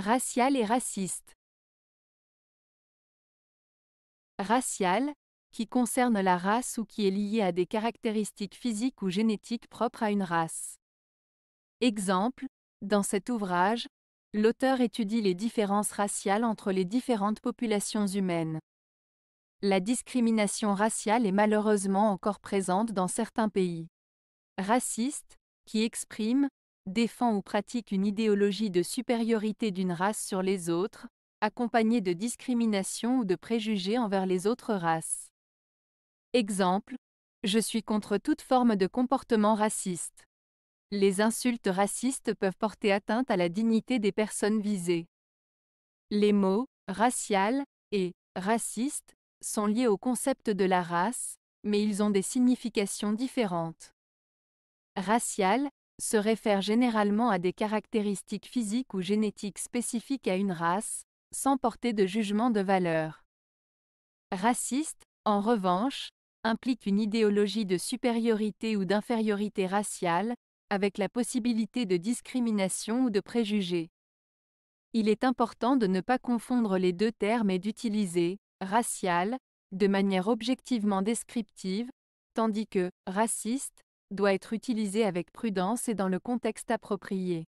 Racial et raciste. Racial, qui concerne la race ou qui est liée à des caractéristiques physiques ou génétiques propres à une race. Exemple, dans cet ouvrage, l'auteur étudie les différences raciales entre les différentes populations humaines. La discrimination raciale est malheureusement encore présente dans certains pays. Raciste, qui exprime, défend ou pratique une idéologie de supériorité d'une race sur les autres, accompagnée de discrimination ou de préjugés envers les autres races. Exemple, je suis contre toute forme de comportement raciste. Les insultes racistes peuvent porter atteinte à la dignité des personnes visées. Les mots racial et raciste sont liés au concept de la race, mais ils ont des significations différentes. Racial se réfère généralement à des caractéristiques physiques ou génétiques spécifiques à une race, sans porter de jugement de valeur. Raciste, en revanche, implique une idéologie de supériorité ou d'infériorité raciale, avec la possibilité de discrimination ou de préjugés. Il est important de ne pas confondre les deux termes et d'utiliser racial de manière objectivement descriptive, tandis que raciste doit être utilisé avec prudence et dans le contexte approprié.